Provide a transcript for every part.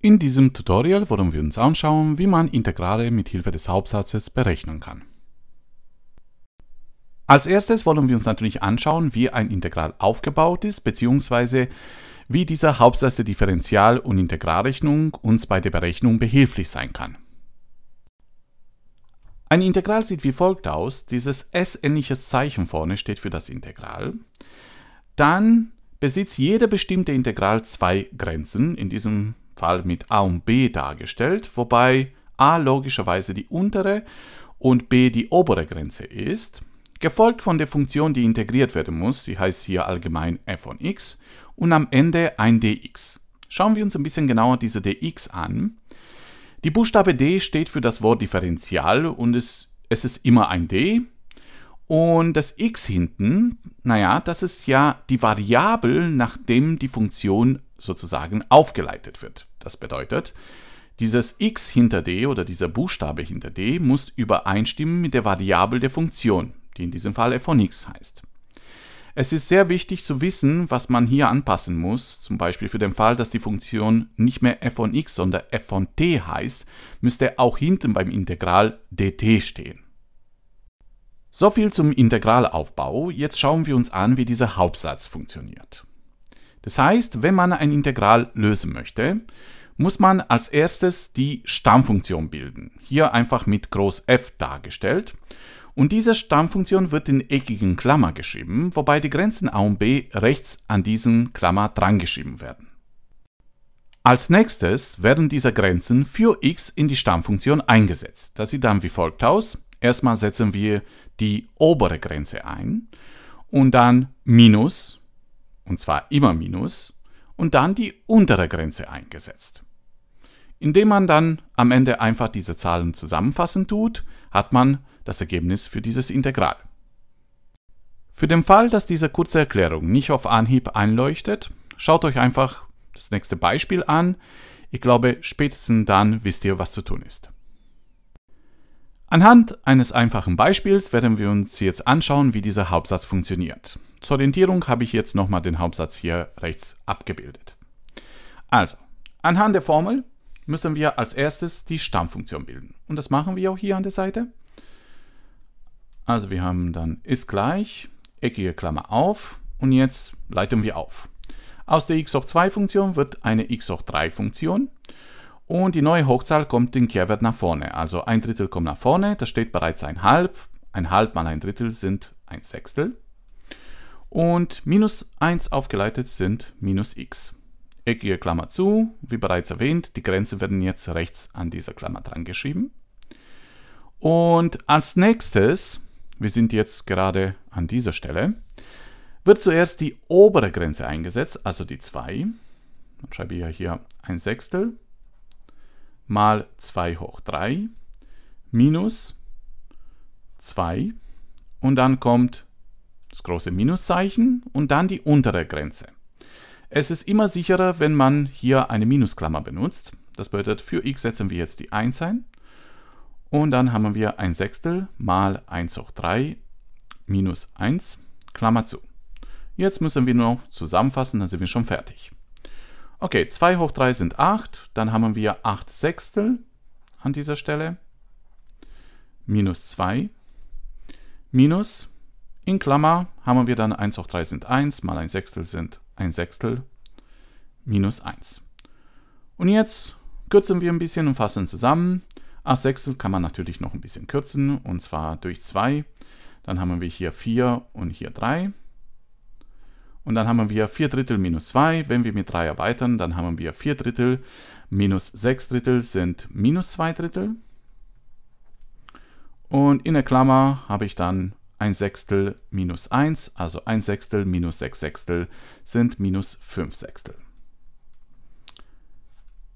In diesem Tutorial wollen wir uns anschauen, wie man Integrale mit Hilfe des Hauptsatzes berechnen kann. Als erstes wollen wir uns natürlich anschauen, wie ein Integral aufgebaut ist, bzw. wie dieser Hauptsatz der Differential- und Integralrechnung uns bei der Berechnung behilflich sein kann. Ein Integral sieht wie folgt aus. Dieses s-ähnliches Zeichen vorne steht für das Integral. Dann besitzt jede bestimmte Integral zwei Grenzen. In diesem Fall mit A und B dargestellt, wobei A logischerweise die untere und B die obere Grenze ist, gefolgt von der Funktion, die integriert werden muss, die heißt hier allgemein f von x, und am Ende ein dx. Schauen wir uns ein bisschen genauer diese dx an. Die Buchstabe d steht für das Wort Differential und es, es ist immer ein d. Und das x hinten, naja, das ist ja die Variable, nachdem die Funktion sozusagen aufgeleitet wird. Das bedeutet, dieses x hinter d oder dieser Buchstabe hinter d muss übereinstimmen mit der Variable der Funktion, die in diesem Fall f von x heißt. Es ist sehr wichtig zu wissen, was man hier anpassen muss. Zum Beispiel für den Fall, dass die Funktion nicht mehr f von x, sondern f von t heißt, müsste auch hinten beim Integral dt stehen. So viel zum Integralaufbau. Jetzt schauen wir uns an, wie dieser Hauptsatz funktioniert. Das heißt, wenn man ein Integral lösen möchte, muss man als erstes die Stammfunktion bilden, hier einfach mit groß F dargestellt. Und diese Stammfunktion wird in eckigen Klammer geschrieben, wobei die Grenzen A und B rechts an diesen Klammer drangeschrieben werden. Als nächstes werden diese Grenzen für x in die Stammfunktion eingesetzt. Das sieht dann wie folgt aus. Erstmal setzen wir die obere Grenze ein und dann minus, und zwar immer minus, und dann die untere Grenze eingesetzt. Indem man dann am Ende einfach diese Zahlen zusammenfassen tut, hat man das Ergebnis für dieses Integral. Für den Fall, dass diese kurze Erklärung nicht auf Anhieb einleuchtet, schaut euch einfach das nächste Beispiel an. Ich glaube, spätestens dann wisst ihr, was zu tun ist. Anhand eines einfachen Beispiels werden wir uns jetzt anschauen, wie dieser Hauptsatz funktioniert. Zur Orientierung habe ich jetzt nochmal den Hauptsatz hier rechts abgebildet. Also, anhand der Formel müssen wir als erstes die Stammfunktion bilden. Und das machen wir auch hier an der Seite. Also wir haben dann ist gleich, eckige Klammer auf und jetzt leiten wir auf. Aus der x hoch 2 Funktion wird eine x hoch 3 Funktion und die neue Hochzahl kommt den Kehrwert nach vorne. Also ein Drittel kommt nach vorne, da steht bereits ein Halb. Ein Halb mal ein Drittel sind ein Sechstel. Und minus 1 aufgeleitet sind minus x eckige Klammer zu, wie bereits erwähnt, die Grenzen werden jetzt rechts an dieser Klammer dran geschrieben. Und als nächstes, wir sind jetzt gerade an dieser Stelle, wird zuerst die obere Grenze eingesetzt, also die 2. Dann schreibe ich ja hier ein Sechstel mal 2 hoch 3 minus 2 und dann kommt das große Minuszeichen und dann die untere Grenze. Es ist immer sicherer, wenn man hier eine Minusklammer benutzt. Das bedeutet, für x setzen wir jetzt die 1 ein. Und dann haben wir ein Sechstel mal 1 hoch 3 minus 1, Klammer zu. Jetzt müssen wir nur noch zusammenfassen, dann sind wir schon fertig. Okay, 2 hoch 3 sind 8, dann haben wir 8 Sechstel an dieser Stelle, minus 2, minus, in Klammer haben wir dann 1 hoch 3 sind 1, mal 1 Sechstel sind ein Sechstel minus 1. Und jetzt kürzen wir ein bisschen und fassen zusammen. 8 Sechstel kann man natürlich noch ein bisschen kürzen, und zwar durch 2. Dann haben wir hier 4 und hier 3. Und dann haben wir 4 Drittel minus 2. Wenn wir mit 3 erweitern, dann haben wir 4 Drittel minus 6 Drittel sind minus 2 Drittel. Und in der Klammer habe ich dann 1 Sechstel minus 1, also 1 Sechstel minus 6 Sechstel sind minus 5 Sechstel.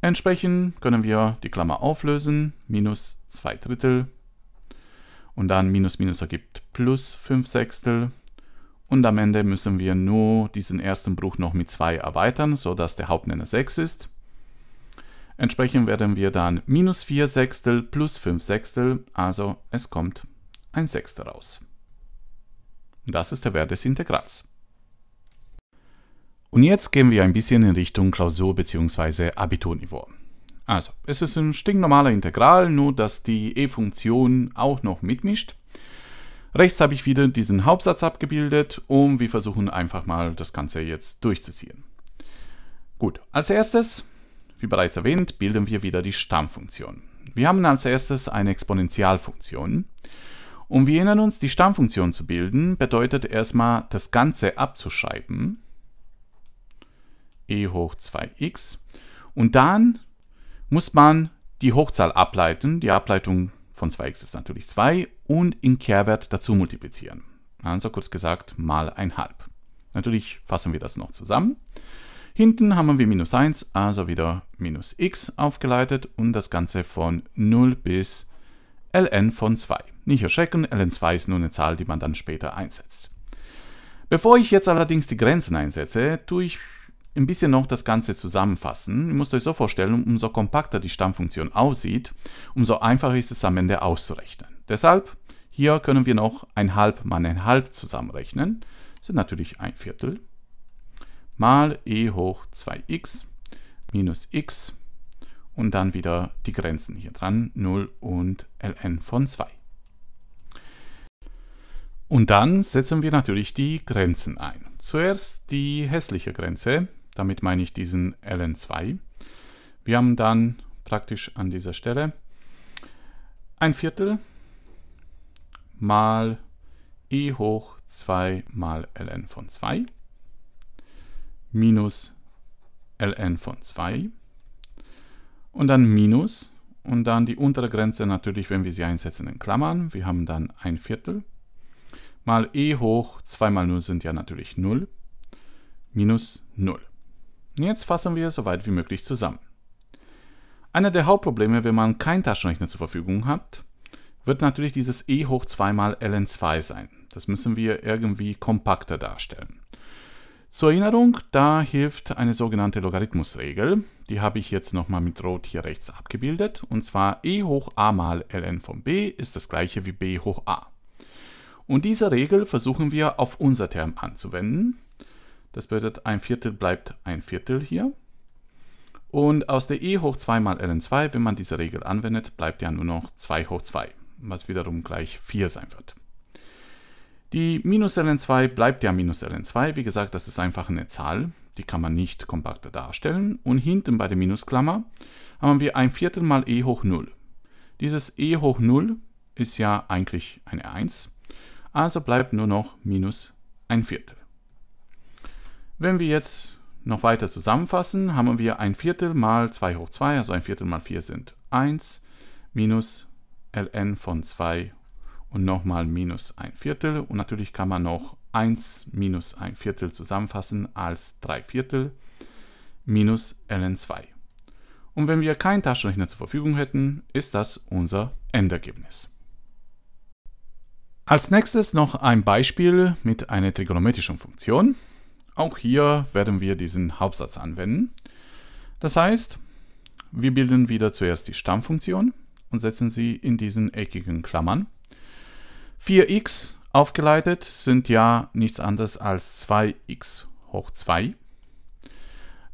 Entsprechend können wir die Klammer auflösen, minus 2 Drittel und dann minus minus ergibt plus 5 Sechstel und am Ende müssen wir nur diesen ersten Bruch noch mit 2 erweitern, sodass der Hauptnenner 6 ist. Entsprechend werden wir dann minus 4 Sechstel plus 5 Sechstel, also es kommt ein Sechstel raus. Das ist der Wert des Integrals. Und jetzt gehen wir ein bisschen in Richtung Klausur- bzw. Abiturniveau. Also, es ist ein stinknormaler Integral, nur dass die e-Funktion auch noch mitmischt. Rechts habe ich wieder diesen Hauptsatz abgebildet und wir versuchen einfach mal das Ganze jetzt durchzuziehen. Gut, als erstes, wie bereits erwähnt, bilden wir wieder die Stammfunktion. Wir haben als erstes eine Exponentialfunktion. Um wir erinnern uns, die Stammfunktion zu bilden, bedeutet erstmal das Ganze abzuschreiben. e hoch 2x. Und dann muss man die Hochzahl ableiten. Die Ableitung von 2x ist natürlich 2 und im Kehrwert dazu multiplizieren. Also kurz gesagt mal ein halb. Natürlich fassen wir das noch zusammen. Hinten haben wir minus 1, also wieder minus x aufgeleitet und das Ganze von 0 bis ln von 2. Nicht erschrecken, LN2 ist nur eine Zahl, die man dann später einsetzt. Bevor ich jetzt allerdings die Grenzen einsetze, tue ich ein bisschen noch das Ganze zusammenfassen. Ihr müsst euch so vorstellen, umso kompakter die Stammfunktion aussieht, umso einfacher ist es am Ende auszurechnen. Deshalb, hier können wir noch ein halb mal ein halb zusammenrechnen. Das sind natürlich ein Viertel mal e hoch 2x minus x und dann wieder die Grenzen hier dran, 0 und ln von 2. Und dann setzen wir natürlich die Grenzen ein. Zuerst die hässliche Grenze, damit meine ich diesen ln2. Wir haben dann praktisch an dieser Stelle ein Viertel mal i e hoch 2 mal ln von 2 minus ln von 2 und dann minus und dann die untere Grenze natürlich, wenn wir sie einsetzen in Klammern. Wir haben dann ein Viertel mal e hoch 2 mal 0 sind ja natürlich 0 minus 0. Und jetzt fassen wir so weit wie möglich zusammen. Einer der Hauptprobleme, wenn man keinen Taschenrechner zur Verfügung hat, wird natürlich dieses e hoch 2 mal ln2 sein. Das müssen wir irgendwie kompakter darstellen. Zur Erinnerung, da hilft eine sogenannte Logarithmusregel. Die habe ich jetzt nochmal mit Rot hier rechts abgebildet. Und zwar e hoch a mal ln von b ist das gleiche wie b hoch a. Und diese Regel versuchen wir auf unser Term anzuwenden. Das bedeutet, ein Viertel bleibt ein Viertel hier. Und aus der e hoch 2 mal ln2, wenn man diese Regel anwendet, bleibt ja nur noch 2 hoch 2, was wiederum gleich 4 sein wird. Die minus ln2 bleibt ja minus ln2. Wie gesagt, das ist einfach eine Zahl. Die kann man nicht kompakter darstellen. Und hinten bei der Minusklammer haben wir ein Viertel mal e hoch 0. Dieses e hoch 0 ist ja eigentlich eine 1 also bleibt nur noch minus ein Viertel. Wenn wir jetzt noch weiter zusammenfassen, haben wir ein Viertel mal 2 hoch 2, also ein Viertel mal 4 sind 1, minus ln von 2 und nochmal minus ein Viertel. Und natürlich kann man noch 1 minus ein Viertel zusammenfassen als 3 Viertel minus ln 2. Und wenn wir keinen Taschenrechner zur Verfügung hätten, ist das unser Endergebnis. Als nächstes noch ein Beispiel mit einer trigonometrischen Funktion. Auch hier werden wir diesen Hauptsatz anwenden. Das heißt, wir bilden wieder zuerst die Stammfunktion und setzen sie in diesen eckigen Klammern. 4x aufgeleitet sind ja nichts anderes als 2x hoch 2.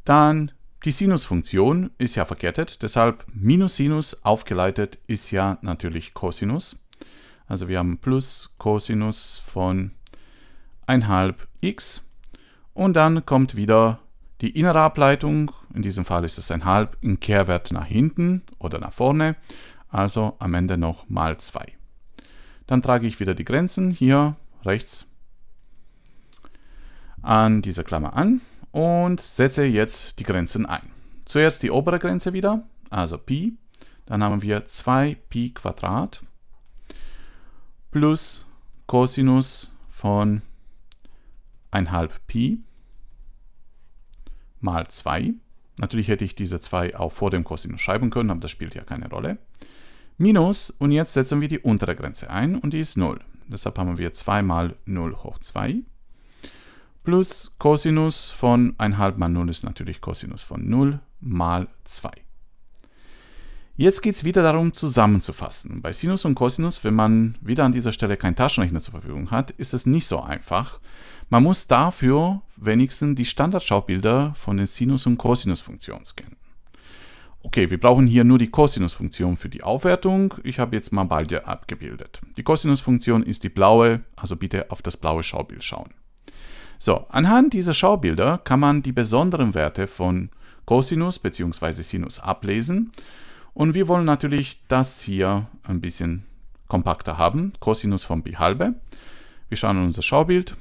Dann die Sinusfunktion ist ja verkettet, deshalb Minus Sinus aufgeleitet ist ja natürlich Cosinus. Also wir haben plus Cosinus von 1,5x und dann kommt wieder die innere Ableitung, in diesem Fall ist es 1,5, im Kehrwert nach hinten oder nach vorne, also am Ende noch mal 2. Dann trage ich wieder die Grenzen hier rechts an dieser Klammer an und setze jetzt die Grenzen ein. Zuerst die obere Grenze wieder, also Pi, dann haben wir 2Pi Quadrat plus Cosinus von 1,5 Pi mal 2. Natürlich hätte ich diese 2 auch vor dem Cosinus schreiben können, aber das spielt ja keine Rolle. Minus, und jetzt setzen wir die untere Grenze ein und die ist 0. Deshalb haben wir 2 mal 0 hoch 2 plus Cosinus von 1,5 mal 0 ist natürlich Cosinus von 0 mal 2. Jetzt geht es wieder darum, zusammenzufassen. Bei Sinus und Cosinus, wenn man wieder an dieser Stelle keinen Taschenrechner zur Verfügung hat, ist es nicht so einfach. Man muss dafür wenigstens die Standardschaubilder von den Sinus- und Cosinus-Funktionen kennen. Okay, wir brauchen hier nur die Cosinus-Funktion für die Aufwertung. Ich habe jetzt mal beide abgebildet. Die Cosinus-Funktion ist die blaue, also bitte auf das blaue Schaubild schauen. So, anhand dieser Schaubilder kann man die besonderen Werte von Cosinus bzw. Sinus ablesen und wir wollen natürlich das hier ein bisschen kompakter haben. Cosinus von Pi halbe. Wir schauen in unser Schaubild.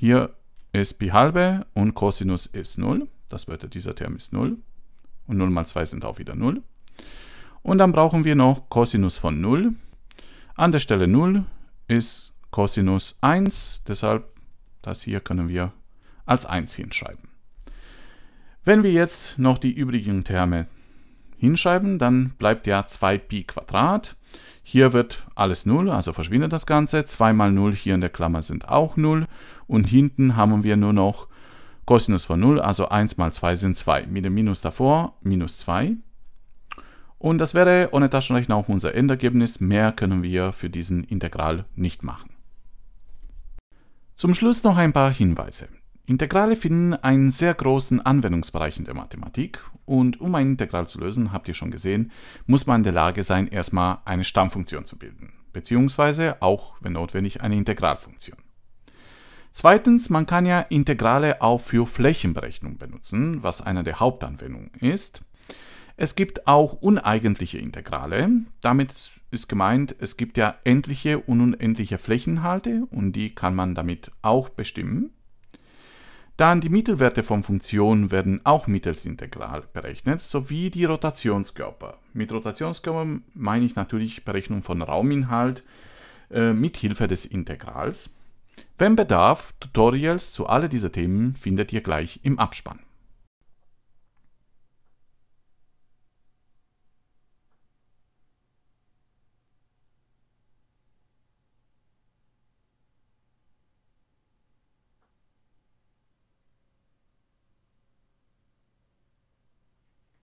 Hier ist Pi halbe und Cosinus ist 0. Das bedeutet, dieser Term ist 0. Und 0 mal 2 sind auch wieder 0. Und dann brauchen wir noch Cosinus von 0. An der Stelle 0 ist Cosinus 1. Deshalb das hier können wir als 1 hinschreiben. Wenn wir jetzt noch die übrigen Terme hinschreiben, dann bleibt ja 2 π Quadrat. Hier wird alles 0, also verschwindet das Ganze. 2 mal 0 hier in der Klammer sind auch 0. Und hinten haben wir nur noch Cosinus von 0, also 1 mal 2 sind 2. Mit dem Minus davor, minus 2. Und das wäre ohne Taschenrechner auch unser Endergebnis. Mehr können wir für diesen Integral nicht machen. Zum Schluss noch ein paar Hinweise. Integrale finden einen sehr großen Anwendungsbereich in der Mathematik und um ein Integral zu lösen, habt ihr schon gesehen, muss man in der Lage sein, erstmal eine Stammfunktion zu bilden, beziehungsweise auch, wenn notwendig, eine Integralfunktion. Zweitens, man kann ja Integrale auch für Flächenberechnung benutzen, was einer der Hauptanwendungen ist. Es gibt auch uneigentliche Integrale. Damit ist gemeint, es gibt ja endliche und unendliche Flächenhalte und die kann man damit auch bestimmen. Dann die Mittelwerte von Funktionen werden auch mittels Integral berechnet, sowie die Rotationskörper. Mit Rotationskörper meine ich natürlich Berechnung von Rauminhalt äh, mit Hilfe des Integrals. Wenn Bedarf, Tutorials zu all diesen Themen findet ihr gleich im Abspann.